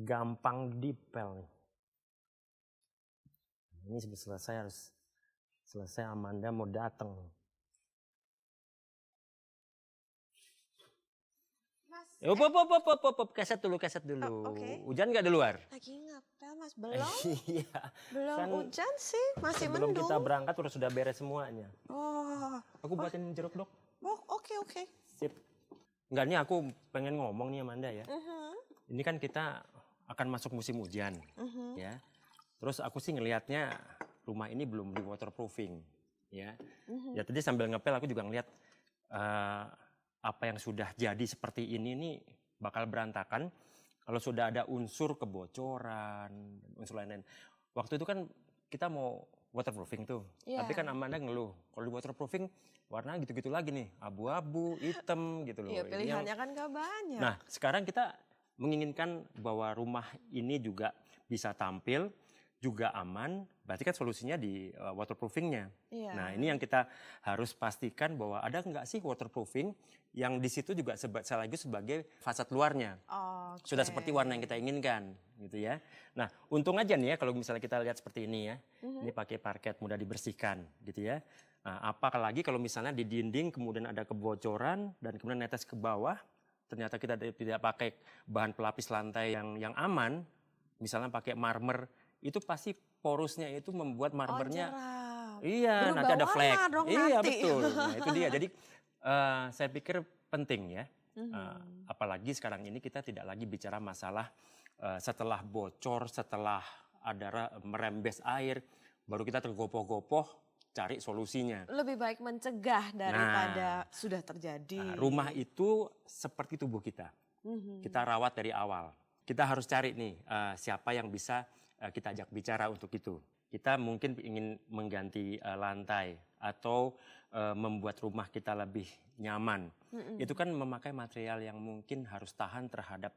gampang dipel nih. Nah, ini selesai harus selesai Amanda mau datang. Eh, up, up, pop pop pop pop pop, Keset dulu, keset dulu. Oh, okay. Hujan nggak di luar? Lagi ngapel mas, belum. iya. belum kan hujan sih, masih mendung. kita berangkat udah sudah beres semuanya. Oh. Aku buatin oh. jeruk dok. Oh, oke, okay, oke. Okay. Sip. Enggak, nih aku pengen ngomong nih Amanda ya. Uh mm-hmm. -huh. Ini kan kita akan masuk musim hujan, mm-hmm. ya. Terus aku sih ngelihatnya rumah ini belum di waterproofing, ya. Mm-hmm. Ya tadi sambil ngepel aku juga ngelihat uh, apa yang sudah jadi seperti ini nih bakal berantakan kalau sudah ada unsur kebocoran, unsur lain-lain. Waktu itu kan kita mau waterproofing tuh. Yeah. Tapi kan Amanda ngeluh, kalau di waterproofing warna gitu-gitu lagi nih, abu-abu, hitam gitu loh. Iya, pilihannya yang... kan gak banyak. Nah, sekarang kita menginginkan bahwa rumah ini juga bisa tampil juga aman, berarti kan solusinya di uh, waterproofingnya. yeah. Nah ini yang kita harus pastikan bahwa ada nggak sih waterproofing yang di situ juga seba lagi sebagai fasad luarnya. Okay. Sudah seperti warna yang kita inginkan, gitu ya. Nah untung aja nih ya kalau misalnya kita lihat seperti ini ya, mm-hmm. ini pakai parket mudah dibersihkan, gitu ya. Nah, lagi kalau misalnya di dinding kemudian ada kebocoran dan kemudian netes ke bawah, ternyata kita tidak pakai bahan pelapis lantai yang yang aman, misalnya pakai marmer, itu pasti porusnya itu membuat oh, marmernya oh, iya Berubah nanti ada flek. Iya nanti. betul. Nah, itu dia. Jadi uh, saya pikir penting ya. Uh, apalagi sekarang ini kita tidak lagi bicara masalah uh, setelah bocor, setelah ada merembes air, baru kita tergopoh-gopoh cari solusinya. Lebih baik mencegah daripada nah, sudah terjadi. Nah, rumah itu seperti tubuh kita. Mm-hmm. Kita rawat dari awal. Kita harus cari nih uh, siapa yang bisa uh, kita ajak bicara untuk itu. Kita mungkin ingin mengganti uh, lantai atau uh, membuat rumah kita lebih nyaman. Mm-hmm. Itu kan memakai material yang mungkin harus tahan terhadap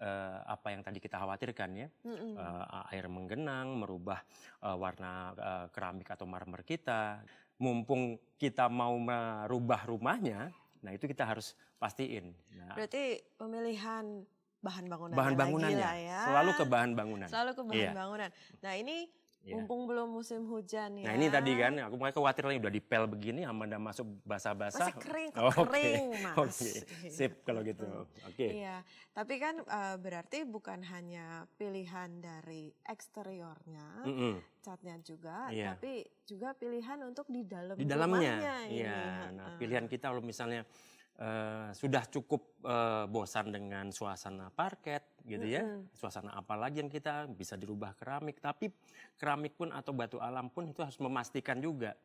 uh, apa yang tadi kita khawatirkan ya mm -hmm. uh, air menggenang merubah uh, warna uh, keramik atau marmer kita mumpung kita mau merubah rumahnya nah itu kita harus pastiin nah, berarti pemilihan bahan bangunan bahan bangunannya ya. selalu ke bahan bangunan selalu ke bahan iya. bangunan nah ini Ya. Mumpung belum musim hujan ya. Nah ini ya. tadi kan, aku mulai khawatir lagi udah dipel begini, aman dan masuk basah-basah. Masih kering, oh, okay. kering mas. Oke, okay. sip kalau gitu. Oke. Okay. Iya, tapi kan uh, berarti bukan hanya pilihan dari eksteriornya, mm -hmm. catnya juga, yeah. tapi juga pilihan untuk di dalam di dalamnya. Iya, nah pilihan kita kalau misalnya uh, sudah cukup uh, bosan dengan suasana parket, gitu ya. Suasana apa lagi yang kita bisa dirubah keramik, tapi keramik pun atau batu alam pun itu harus memastikan juga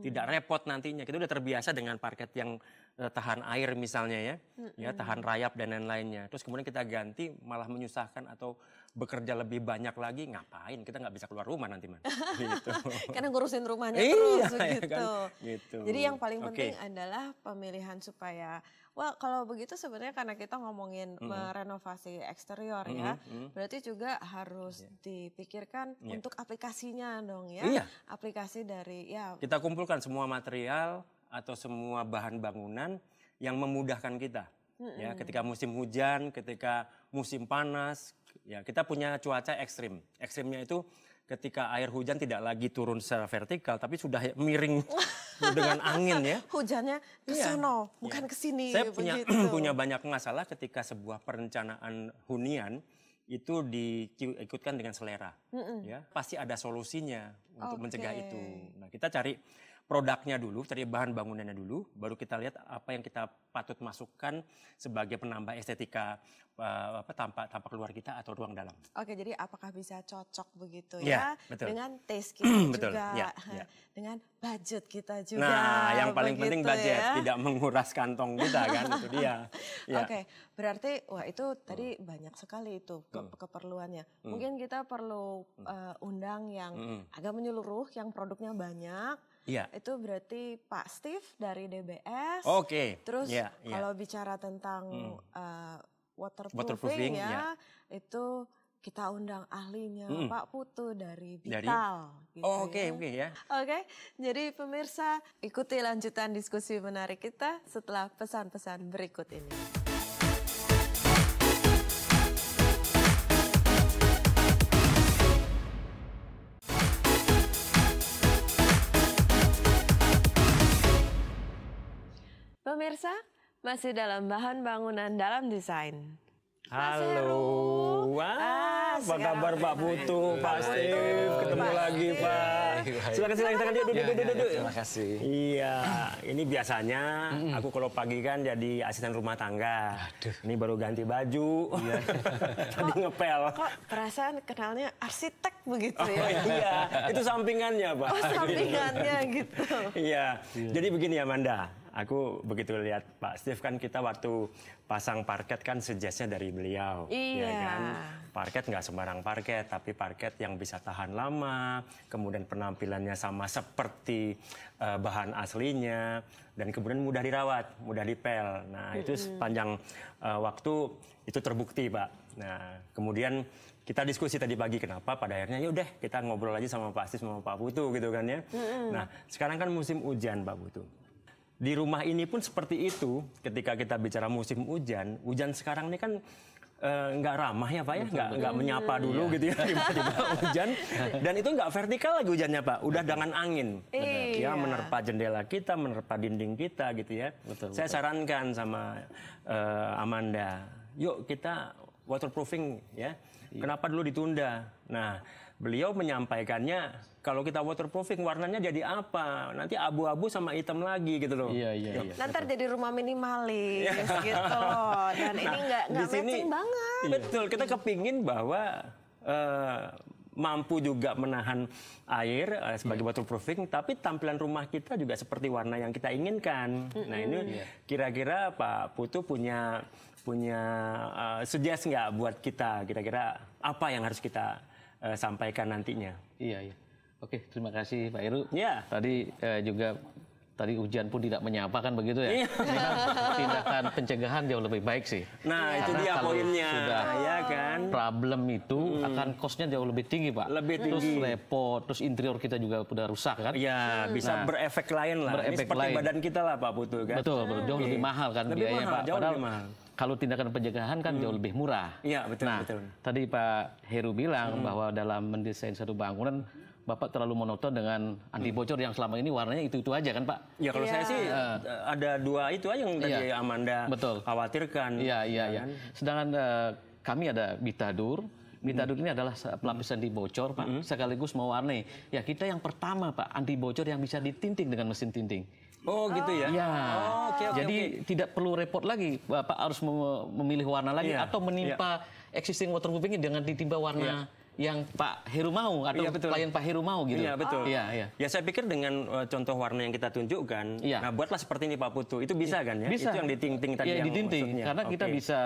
tidak repot nantinya. Kita udah terbiasa dengan parket yang eh, tahan air misalnya ya, ya tahan rayap dan lain-lainnya. Terus kemudian kita ganti malah menyusahkan atau bekerja lebih banyak lagi ngapain? Kita nggak bisa keluar rumah nanti man. gitu. Karena ngurusin rumahnya iya, terus iya, gitu. Ya kan? Gitu. gitu. Jadi yang paling penting adalah pemilihan supaya Wah, kalau begitu sebenarnya karena kita ngomongin mm -hmm. merenovasi eksterior mm -hmm. ya, mm -hmm. berarti juga harus yeah. dipikirkan yeah. untuk aplikasinya dong ya. Yeah. Aplikasi dari ya Kita kumpulkan semua material atau semua bahan bangunan yang memudahkan kita. Mm -hmm. Ya, ketika musim hujan, ketika musim panas, Ya, kita punya cuaca ekstrim. Ekstrimnya itu ketika air hujan tidak lagi turun secara vertikal, tapi sudah miring dengan angin ya. Hujannya ke iya. sono, iya. bukan iya. ke sini. Saya punya punya banyak masalah ketika sebuah perencanaan hunian itu diikutkan dengan selera. Mm -mm. Ya, pasti ada solusinya untuk okay. mencegah itu. Nah, kita cari produknya dulu, cari bahan bangunannya dulu, baru kita lihat apa yang kita patut masukkan sebagai penambah estetika eh, apa tampak tampak luar kita atau ruang dalam. Oke, jadi apakah bisa cocok begitu ya, ya betul. dengan taste kita betul, juga, ya, ya. dengan budget kita juga. Nah, yang paling begitu, penting budget, ya. tidak menguras kantong kita kan itu dia. Ya. Oke, berarti wah itu tadi hmm. banyak sekali itu ke hmm. keperluannya. Mungkin kita perlu uh, undang yang hmm. agak menyeluruh, yang produknya banyak Iya. Itu berarti Pak Steve dari DBS. Oke. Okay. Terus yeah, yeah. kalau bicara tentang hmm. uh, waterproofing, waterproofing ya, yeah. itu kita undang ahlinya hmm. Pak Putu dari Vital. Gitu oh, ya. oke oke ya. Oke. Jadi pemirsa, ikuti lanjutan diskusi menarik kita setelah pesan-pesan berikut ini. pemirsa, masih dalam bahan bangunan dalam desain. Halo, wah, ah, apa kabar Pak Putu, Pak Steve, ketemu lagi Pak. Silakan silakan silakan duduk iya, duduk iya, duduk Terima kasih. Iya, ini biasanya aku kalau pagi kan jadi asisten rumah tangga. Aduh. Ini baru ganti baju. Iya. Tadi ngepel. Kok perasaan kenalnya arsitek begitu ya? Oh, iya, itu sampingannya Pak. Oh sampingannya gitu. Iya, jadi begini ya Manda aku begitu lihat Pak Steve kan kita waktu pasang parket kan suggestnya dari beliau. Ya iya. Ya kan? Parket nggak sembarang parket, tapi parket yang bisa tahan lama, kemudian penampilannya sama seperti uh, bahan aslinya, dan kemudian mudah dirawat, mudah dipel. Nah mm -hmm. itu sepanjang uh, waktu itu terbukti Pak. Nah kemudian kita diskusi tadi pagi kenapa pada akhirnya ya udah kita ngobrol aja sama Pak Sis sama Pak Putu gitu kan ya. Mm -hmm. Nah, sekarang kan musim hujan Pak Putu di rumah ini pun seperti itu ketika kita bicara musim hujan hujan sekarang ini kan eh, nggak uh, ramah ya pak ya nggak nggak menyapa iya. dulu gitu ya tiba-tiba hujan dan itu nggak vertikal lagi hujannya pak udah betul. dengan angin betul. ya menerpa jendela kita menerpa dinding kita gitu ya betul, saya sarankan sama uh, Amanda yuk kita waterproofing ya iya. kenapa dulu ditunda nah beliau menyampaikannya kalau kita waterproofing warnanya jadi apa nanti abu-abu sama hitam lagi gitu loh iya iya, iya. nanti jadi rumah minimalis gitu dan ini nggak nggak matching banget iya. betul kita kepingin bahwa uh, mampu juga menahan air uh, sebagai yeah. waterproofing, tapi tampilan rumah kita juga seperti warna yang kita inginkan. Mm-hmm. Nah ini iya. kira-kira yeah. Pak Putu punya punya uh, suggest nggak buat kita kira-kira apa yang harus kita uh, sampaikan nantinya. Iya, iya. Oke, terima kasih Pak Iru. Ya. Tadi uh, juga tadi ujian pun tidak menyapa kan begitu ya. Iya. Kan tindakan pencegahan jauh lebih baik sih. Nah, Karena itu dia poinnya. Sudah ya kan. Problem itu hmm. akan kosnya jauh lebih tinggi, Pak. Lebih tinggi. Terus repot, terus interior kita juga sudah rusak kan? Iya, hmm. bisa nah, berefek lain lah. Berefek Ini seperti lain. badan kita lah Pak Putu kan. Betul, betul. Jauh okay. lebih mahal kan lebih biayanya mahal, Pak. Jauh Padahal lebih mahal kalau tindakan pencegahan kan hmm. jauh lebih murah. Iya betul. Nah betul. tadi Pak Heru bilang hmm. bahwa dalam mendesain satu bangunan Bapak terlalu monoton dengan anti hmm. bocor yang selama ini warnanya itu-itu aja kan Pak? Ya kalau ya. saya iya. sih uh, ada dua itu aja yang tadi iya. Amanda Betul. khawatirkan. Iya iya ya iya. Kan? Sedangkan uh, kami ada Bitadur. Bitadur hmm. ini adalah pelapisan hmm. anti bocor Pak, hmm. sekaligus mewarnai. Ya kita yang pertama Pak anti bocor yang bisa ditinting dengan mesin tinting. Oh gitu ya? Iya. Oh, okay, okay, Jadi okay. tidak perlu repot lagi Bapak harus memilih warna lagi yeah. atau iya. menimpa yeah. existing waterproofingnya dengan ditimpa warna yeah yang Pak Heru mau atau iya, betul. klien Pak Heru mau gitu. Iya betul. Iya oh. iya. Ya saya pikir dengan uh, contoh warna yang kita tunjukkan, ya. nah buatlah seperti ini Pak Putu. Itu bisa ya, kan ya? Bisa. Itu yang ditinting tadi ya, yang ditinting. Maksudnya. Karena okay. kita bisa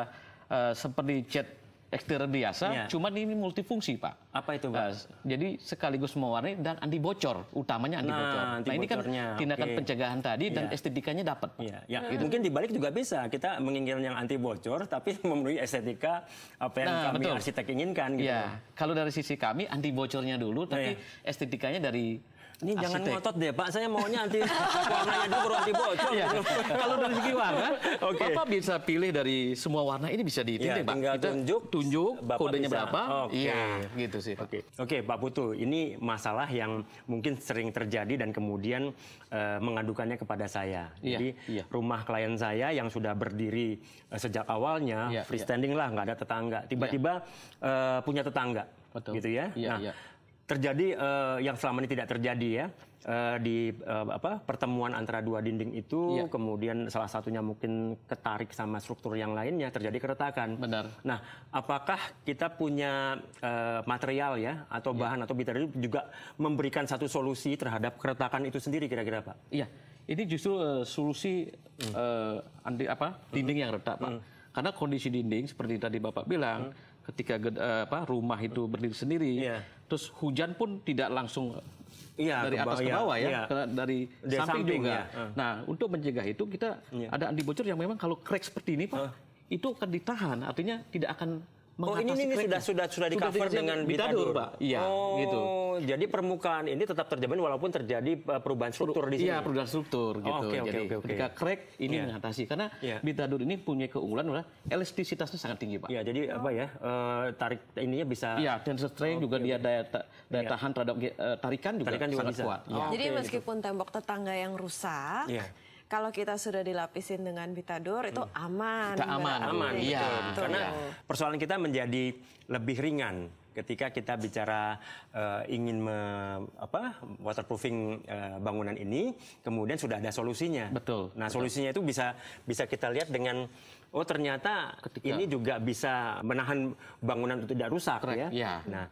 uh, seperti cat eksterer biasa, ya. cuman ini multifungsi pak. Apa itu pak? Uh, jadi sekaligus mewarnai dan anti bocor, utamanya anti bocor. Nah, nah ini kan tindakan okay. pencegahan tadi dan ya. estetikanya dapat. Ya, ya. Hmm. Mungkin dibalik juga bisa kita menginginkan yang anti bocor, tapi memenuhi estetika apa yang nah, kami betul. arsitek inginkan. Gitu. Ya. Kalau dari sisi kami anti bocornya dulu, tapi nah, ya. estetikanya dari ini Asitek. jangan ngotot deh Pak, saya maunya nanti warnanya dulu baru bocor. ya. Kalau dari segi warna, okay. Bapak bisa pilih dari semua warna ini bisa ditindih ya, Pak. Kita tunjuk, tunjuk Bapak kodenya bisa. berapa. Oke, okay. Iya, gitu sih Oke, okay. okay, Pak Putu, ini masalah yang mungkin sering terjadi dan kemudian uh, mengadukannya kepada saya. Ya, Jadi ya. rumah klien saya yang sudah berdiri uh, sejak awalnya, ya, freestanding ya. lah, nggak ada tetangga. Tiba-tiba ya. uh, punya tetangga. Betul. Gitu ya. Iya, nah, iya terjadi uh, yang selama ini tidak terjadi ya uh, di uh, apa pertemuan antara dua dinding itu iya. kemudian salah satunya mungkin ketarik sama struktur yang lainnya terjadi keretakan. Benar. Nah, apakah kita punya uh, material ya atau iya. bahan atau bidang juga memberikan satu solusi terhadap keretakan itu sendiri kira-kira Pak? Iya. Ini justru uh, solusi uh, anti apa dinding yang retak Pak. Mm. Karena kondisi dinding seperti tadi Bapak bilang mm. ketika uh, apa rumah itu berdiri sendiri yeah. Terus hujan pun tidak langsung Iya, dari atas ke bawah ya, ya. Karena dari, dari samping, samping juga. Ya. Nah, untuk mencegah itu kita ya. ada anti bocor yang memang kalau crack seperti ini Pak, uh. itu akan ditahan, artinya tidak akan Oh ini, ini sudah sudah sudah di cover dengan bitadur, Pak. Iya, oh, gitu. Jadi permukaan ini tetap terjamin walaupun terjadi eh, perubahan struktur di iya, sini. Iya, perubahan struktur gitu. Oh, okay, jadi okay, okay, ketika crack ini yeah. mengatasi karena yeah. bitadur ini punya keunggulan adalah elastisitasnya sangat tinggi, Pak. Iya, jadi oh. apa ya? Uh, tarik ininya bisa Iya, dan strength oh, juga okay, dia daya ta, daya yeah. tahan terhadap uh, tarikan juga tarikan juga sangat bisa. kuat. Oh, ya. Jadi gitu. meskipun gitu. tembok tetangga yang rusak, yeah kalau kita sudah dilapisin dengan bitadur itu hmm. aman. Kita aman, aman, iya. Betul. Karena persoalan kita menjadi lebih ringan ketika kita bicara uh, ingin me, apa waterproofing uh, bangunan ini kemudian sudah ada solusinya. Betul. Nah, betul. solusinya itu bisa bisa kita lihat dengan oh ternyata Ketika. ini juga bisa menahan bangunan itu tidak rusak Correct. ya. Yeah. Nah,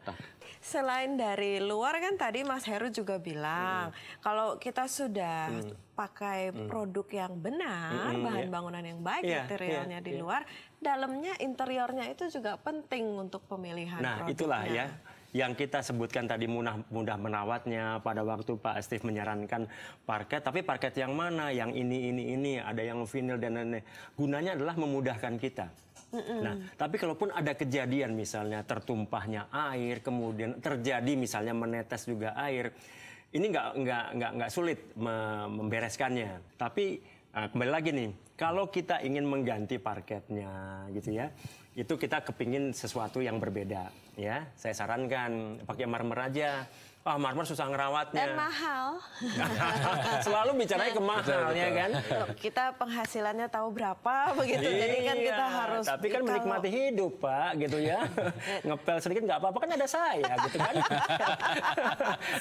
selain dari luar kan tadi Mas Heru juga bilang hmm. kalau kita sudah hmm. pakai hmm. produk yang benar, hmm, bahan iya. bangunan yang baik, yeah, materialnya yeah, di iya. luar, dalamnya interiornya itu juga penting untuk pemilihan Nah, produknya. itulah ya yang kita sebutkan tadi mudah mudah menawatnya pada waktu Pak Steve menyarankan parket tapi parket yang mana yang ini ini ini ada yang vinyl dan lain-lain gunanya adalah memudahkan kita Nah, tapi kalaupun ada kejadian misalnya tertumpahnya air, kemudian terjadi misalnya menetes juga air, ini nggak nggak nggak nggak sulit membereskannya. Tapi eh, kembali lagi nih, kalau kita ingin mengganti parketnya gitu ya, itu kita kepingin sesuatu yang berbeda ya saya sarankan pakai marmer aja. Ah, oh, marmer susah ngerawatnya. Dan mahal. Selalu bicaranya ke mahalnya kan. Iya. Kita penghasilannya tahu berapa begitu. Iya, Jadi kan iya, kita harus Tapi kan gitu. menikmati hidup, Pak, gitu ya. Ngepel sedikit nggak apa-apa kan ada saya gitu kan.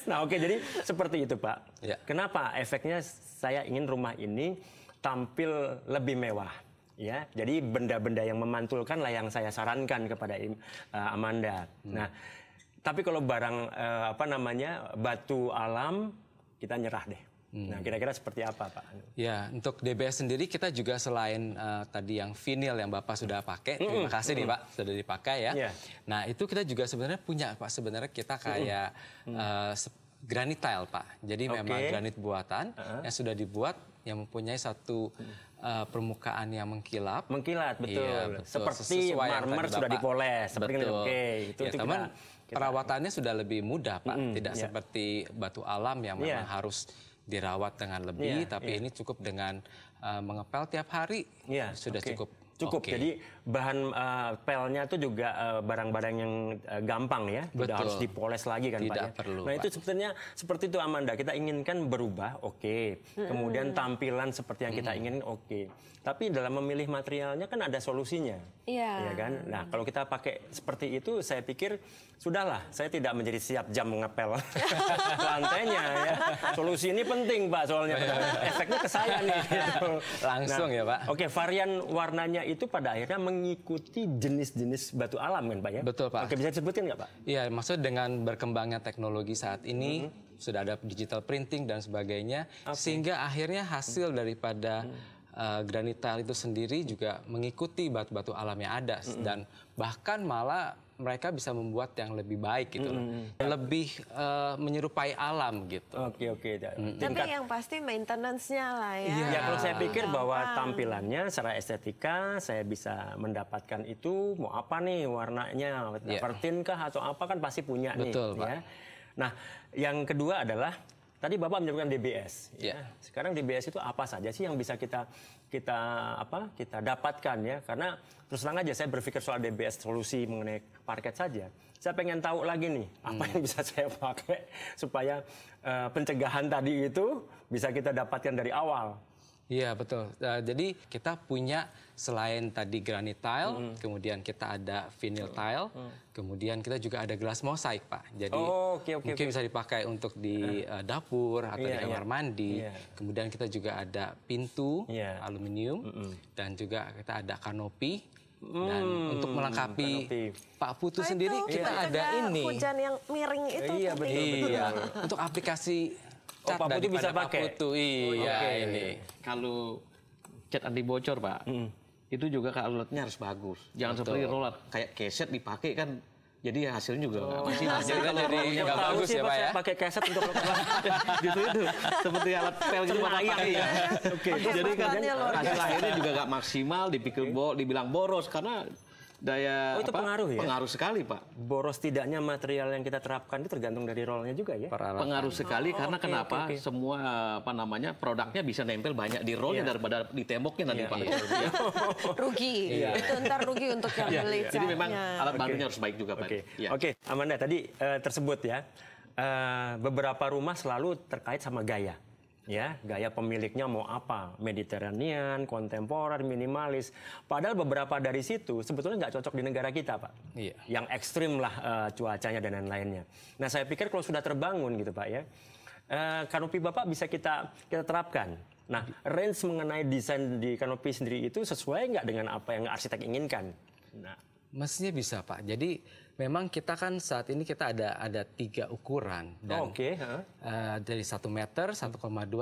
nah, oke jadi seperti itu, Pak. Ya. Kenapa efeknya saya ingin rumah ini tampil lebih mewah ya jadi benda-benda yang memantulkan lah yang saya sarankan kepada uh, Amanda hmm. nah tapi kalau barang uh, apa namanya batu alam kita nyerah deh Hmm. Nah, kira-kira seperti apa, Pak? Ya, untuk DBS sendiri kita juga selain uh, tadi yang vinil yang Bapak sudah pakai, mm terima hmm. kasih mm nih hmm. Pak sudah dipakai ya. Yeah. Nah, itu kita juga sebenarnya punya Pak. Sebenarnya kita hmm. kayak mm -hmm. Uh, granit tile Pak. Jadi okay. memang granit buatan uh -huh. yang sudah dibuat yang mempunyai satu uh, permukaan yang mengkilap. Mengkilat, iya, betul. Iya, betul. Seperti Sesuai marmer sudah dipoles, seperti betul. Oke, itu, ya, itu teman, kita, perawatannya sudah lebih mudah, Pak. -hmm, Tidak yeah. seperti batu alam yang iya. memang yeah. harus dirawat dengan lebih, yeah, tapi yeah. ini cukup dengan uh, mengepel tiap hari yeah, sudah okay. cukup Cukup. Okay. Jadi bahan uh, pelnya itu juga eh, barang-barang uh, yang uh, gampang ya, Betul. tidak harus dipoles lagi kan ya? tidak Pak. Tidak ya? Nah itu sebetulnya seperti itu Amanda. Kita inginkan berubah, oke. Okay. Kemudian tampilan seperti yang kita ingin, oke. Okay. Tapi dalam memilih materialnya kan ada solusinya, yeah. ya iya kan. Nah kalau kita pakai seperti itu, saya pikir sudahlah. Saya tidak menjadi siap jam mengepel lantainya. Ya. Solusi ini penting Pak soalnya. Iya. Efeknya ke saya nih. Gitu. Langsung nah, ya Pak. Oke varian warnanya itu pada akhirnya mengikuti jenis-jenis batu alam kan Pak ya? Betul Pak. Oke, bisa disebutkan nggak Pak? Iya, maksud dengan berkembangnya teknologi saat ini, mm -hmm. sudah ada digital printing dan sebagainya, okay. sehingga akhirnya hasil daripada mm -hmm uh, eh, granital itu sendiri juga mengikuti batu-batu alam yang ada mm -hmm. dan bahkan malah mereka bisa membuat yang lebih baik gitu Mm-hmm. Lebih uh, menyerupai alam gitu. Oke, okay, oke. Okay. Mm-hmm. Tapi yang pasti maintenance-nya lah ya. Ya, ya kalau saya pikir Gampang. bahwa tampilannya secara estetika saya bisa mendapatkan itu mau apa nih warnanya, yeah. Iya. kah atau apa kan pasti punya Betul, nih. Pak. Ya. Nah, yang kedua adalah Tadi Bapak menyebutkan DBS. Ya. Iya. Sekarang DBS itu apa saja sih yang bisa kita kita apa kita dapatkan ya karena terus terang aja saya berpikir soal DBS solusi mengenai parket saja saya pengen tahu lagi nih apa hmm. yang bisa saya pakai supaya uh, pencegahan tadi itu bisa kita dapatkan dari awal Iya betul. Uh, jadi kita punya selain tadi granit tile, mm. Mm-hmm. kemudian kita ada vinyl mm-hmm. tile, mm. kemudian kita juga ada gelas mosaik pak. Jadi oh, okay, okay, mungkin okay. bisa dipakai untuk di uh, dapur atau yeah, di kamar yeah. mandi. Yeah. Kemudian kita juga ada pintu yeah. aluminium mm -mm. dan juga kita ada kanopi dan hmm, untuk melengkapi kanopi. Pak Putu nah, sendiri kita iya. ada ini hujan yang miring itu iya, betul, betul. iya. untuk aplikasi oh, Pak Putih bisa pakai. Pak Putu. Iya, oh, iya okay. Iya, ini. Iya. Kalau cat anti bocor, Pak. Mm. Itu juga kalulatnya harus bagus. Jangan Betul. seperti roller. Kayak keset dipakai kan jadi hasilnya juga oh. masih nah, jadi kalau jadi nggak bagus ya pak ya. ya pakai keset untuk gitu itu seperti alat pel gitu buat ya oke jadi kan hasil akhirnya juga nggak maksimal dipikir okay. bo dibilang boros karena daya oh, itu apa? pengaruh ya pengaruh sekali pak boros tidaknya material yang kita terapkan itu tergantung dari rollnya juga ya Peralatan. pengaruh sekali oh, karena okay, kenapa okay, okay. semua apa namanya produknya bisa nempel banyak di rollnya yeah. daripada di temboknya nanti yeah, pak yeah. Iya. rugi yeah. itu ntar rugi untuk yang iya. beli yeah, jadi memang alat okay. harus baik juga pak oke okay. Iya. yeah. okay. Amanda tadi uh, tersebut ya uh, beberapa rumah selalu terkait sama gaya ya gaya pemiliknya mau apa mediterranean kontemporer minimalis padahal beberapa dari situ sebetulnya nggak cocok di negara kita pak iya. yang ekstrim lah uh, cuacanya dan lain-lainnya nah saya pikir kalau sudah terbangun gitu pak ya uh, kanopi bapak bisa kita kita terapkan nah range mengenai desain di kanopi sendiri itu sesuai nggak dengan apa yang arsitek inginkan nah mestinya bisa pak jadi memang kita kan saat ini kita ada ada tiga ukuran dan oh, okay. huh? uh, dari satu meter, 1,2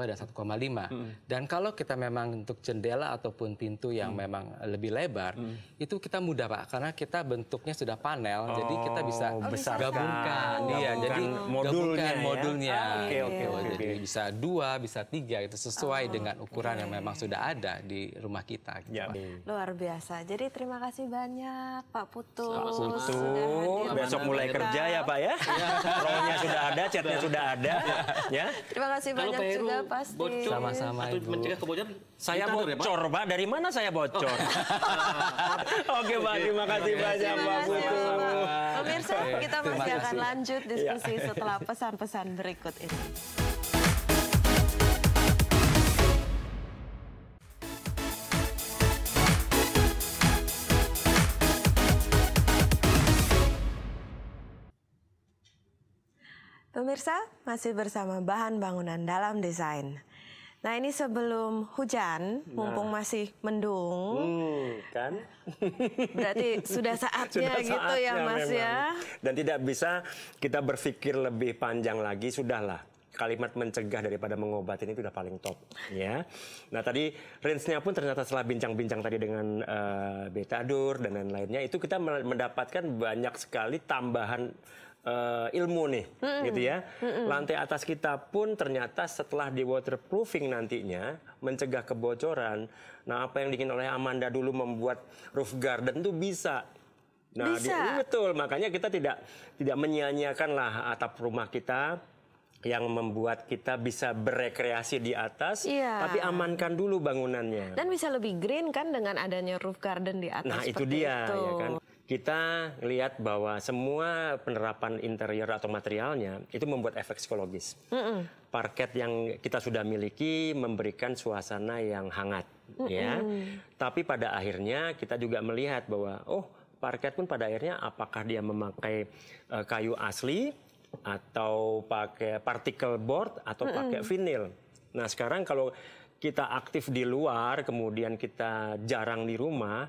dan 1,5. Hmm. Dan kalau kita memang untuk jendela ataupun pintu yang hmm. memang lebih lebar, hmm. itu kita mudah Pak karena kita bentuknya sudah panel, oh, jadi kita bisa oh, besar gabungkan. Iya, jadi modulnya gabungkan ya. modulnya. Oke, oh, oke, okay, gitu. okay, Jadi bisa dua, bisa tiga itu sesuai oh, dengan ukuran okay. yang memang sudah ada di rumah kita gitu, ya. Luar biasa. Jadi terima kasih banyak Pak Putu. Sudah besok mulai kerja ya Pak ya. Iya. Rollnya sudah ada, chatnya sudah ada. ya. Terima kasih banyak Peru juga pasti. Bocor, Sama-sama Atau mencegah kebocoran. Saya bocor Pak, dari mana saya bocor? Oh. Oke Pak, terima kasih banyak Pak Putu. Pemirsa, kita masih akan lanjut iya. diskusi setelah pesan-pesan berikut ini. Pemirsa, masih bersama bahan bangunan dalam desain. Nah ini sebelum hujan, nah. mumpung masih mendung, hmm, kan? Berarti sudah saatnya, sudah saatnya gitu ya, Mas ya. memang. ya. Dan tidak bisa kita berpikir lebih panjang lagi, sudahlah kalimat mencegah daripada mengobati ini sudah paling top ya. Nah tadi range-nya pun ternyata setelah bincang-bincang tadi dengan uh, eh, betadur dan lain-lainnya itu kita mendapatkan banyak sekali tambahan uh, ilmu nih, mm -mm. gitu ya. Mm -mm. Lantai atas kita pun ternyata setelah di waterproofing nantinya mencegah kebocoran. Nah, apa yang diingin oleh Amanda dulu membuat roof garden itu bisa. Nah, bisa. Di, iya, betul. Makanya kita tidak tidak menyia lah atap rumah kita yang membuat kita bisa berekreasi di atas, iya. tapi amankan dulu bangunannya. Dan bisa lebih green kan dengan adanya roof garden di atas. Nah itu dia, itu. ya kan kita lihat bahwa semua penerapan interior atau materialnya itu membuat efek psikologis. Mm -mm. Parket yang kita sudah miliki memberikan suasana yang hangat, mm -mm. ya. Tapi pada akhirnya kita juga melihat bahwa oh parket pun pada akhirnya apakah dia memakai uh, kayu asli atau pakai particle board atau mm -mm. pakai vinil. Nah sekarang kalau kita aktif di luar kemudian kita jarang di rumah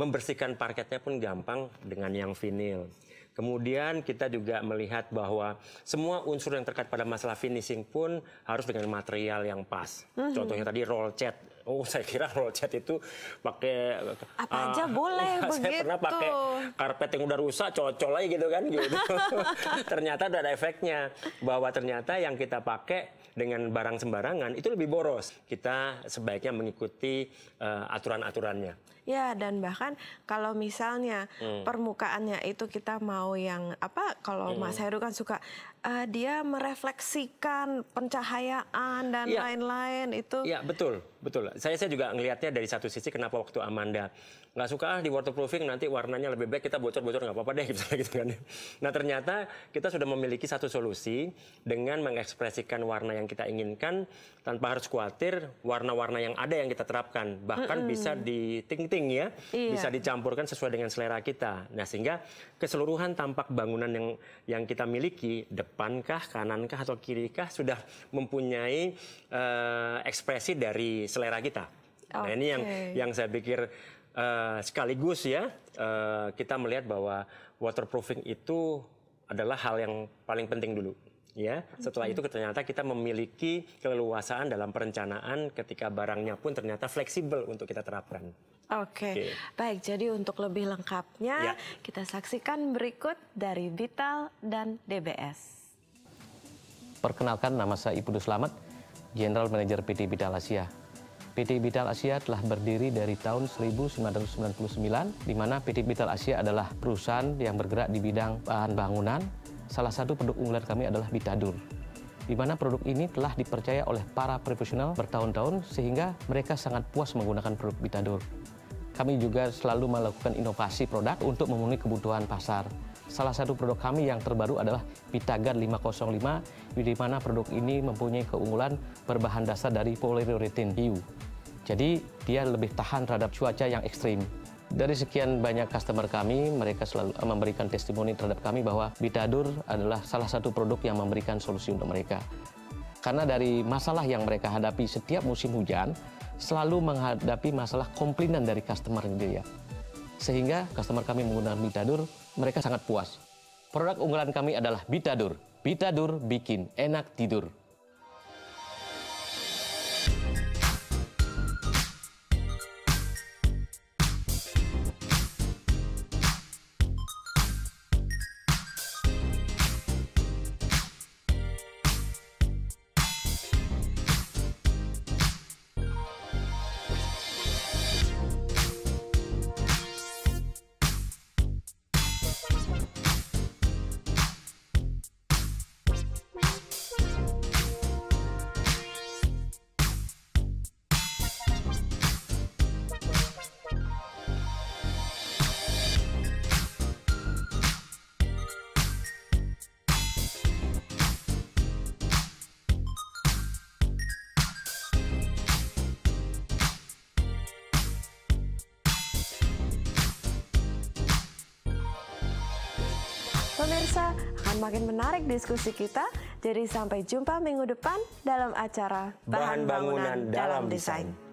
membersihkan parketnya pun gampang dengan yang vinil. Kemudian kita juga melihat bahwa semua unsur yang terkait pada masalah finishing pun harus dengan material yang pas. Mm-hmm. Contohnya tadi roll chat. Oh, saya kira kalau chat itu pakai apa uh, aja boleh saya begitu. Saya pernah pakai karpet yang udah rusak, cocol aja gitu kan gitu. ternyata ada efeknya bahwa ternyata yang kita pakai dengan barang sembarangan itu lebih boros. Kita sebaiknya mengikuti uh, aturan-aturannya. Ya, dan bahkan kalau misalnya hmm. permukaannya itu kita mau yang apa kalau hmm. Mas Heru kan suka uh, dia merefleksikan pencahayaan dan iya. lain-lain ya. itu. Ya betul betul. Saya saya juga ngelihatnya dari satu sisi kenapa waktu Amanda nggak suka ah di waterproofing nanti warnanya lebih baik kita bocor-bocor nggak apa-apa deh gitu, kan, gitu kan. Nah ternyata kita sudah memiliki satu solusi dengan mengekspresikan warna yang kita inginkan tanpa harus khawatir warna-warna yang ada yang kita terapkan bahkan mm -hmm. bisa diting-ting ya, iya. bisa dicampurkan sesuai dengan selera kita. Nah sehingga keseluruhan tampak bangunan yang yang kita miliki depankah, kanankah atau kirikah sudah mempunyai uh, ekspresi dari selera kita. Okay. Nah ini yang yang saya pikir Eh, sekaligus ya uh, kita melihat bahwa waterproofing itu adalah hal yang paling penting dulu ya. Setelah itu ternyata kita memiliki keleluasaan dalam perencanaan ketika barangnya pun ternyata fleksibel untuk kita terapkan. Oke. Okay. Okay. Baik, jadi untuk lebih lengkapnya ya. kita saksikan berikut dari Vital dan DBS. Perkenalkan nama saya Ibu Selamat, General Manager PT Bidal Asia. PT Vital Asia telah berdiri dari tahun 1999, di mana PT Vital Asia adalah perusahaan yang bergerak di bidang bahan bangunan. Salah satu produk unggulan kami adalah Bitadur, di mana produk ini telah dipercaya oleh para profesional bertahun-tahun sehingga mereka sangat puas menggunakan produk Bitadur. Kami juga selalu melakukan inovasi produk untuk memenuhi kebutuhan pasar. Salah satu produk kami yang terbaru adalah Bitagar 505, di mana produk ini mempunyai keunggulan berbahan dasar dari polyuretin hiu. Jadi dia lebih tahan terhadap cuaca yang ekstrim. Dari sekian banyak customer kami, mereka selalu eh, memberikan testimoni terhadap kami bahwa Bitadur adalah salah satu produk yang memberikan solusi untuk mereka. Karena dari masalah yang mereka hadapi setiap musim hujan, selalu menghadapi masalah komplainan dari customer dia. Ya. Sehingga customer kami menggunakan Bitadur, mereka sangat puas. Produk unggulan kami adalah Bitadur. Bitadur bikin enak tidur. rasa akan makin menarik diskusi kita. Jadi sampai jumpa minggu depan dalam acara Bahan Bangunan, Bangunan dalam Desain. Desain.